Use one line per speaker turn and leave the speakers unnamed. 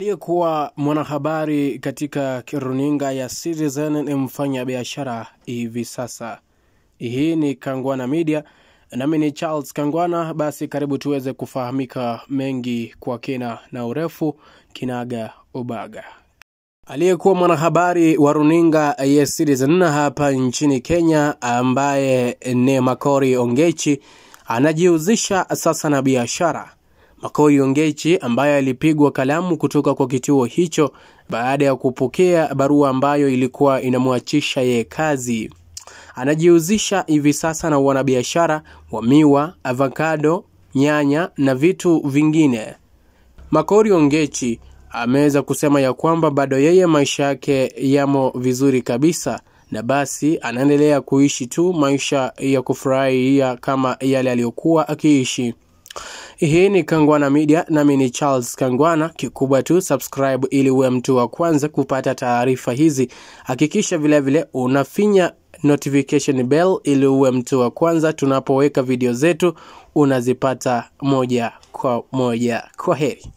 Aliyekuwa mwanahabari katika runinga ya Citizen ni mfanya biashara hivi sasa. Hii ni Kangwana Media, nami ni Charles Kangwana. Basi karibu tuweze kufahamika mengi kwa kina na urefu kinaga ubaga. Aliyekuwa mwanahabari wa runinga ya Citizen hapa nchini Kenya, ambaye ni Makori Ongechi, anajihusisha sasa na biashara Makoi Ongechi ambaye alipigwa kalamu kutoka kwa kituo hicho baada ya kupokea barua ambayo ilikuwa inamwachisha yeye kazi. Anajihusisha hivi sasa na wanabiashara wa miwa, avocado, nyanya na vitu vingine. Makori Ongechi ameweza kusema ya kwamba bado yeye maisha yake yamo vizuri kabisa na basi anaendelea kuishi tu maisha ya kufurahia kama yale aliyokuwa akiishi. Hii ni Kangwana Media, nami ni Charles Kangwana. Kikubwa tu subscribe ili uwe mtu wa kwanza kupata taarifa hizi. Hakikisha vilevile unafinya notification bell ili uwe mtu wa kwanza tunapoweka video zetu, unazipata moja kwa moja. Kwa heri.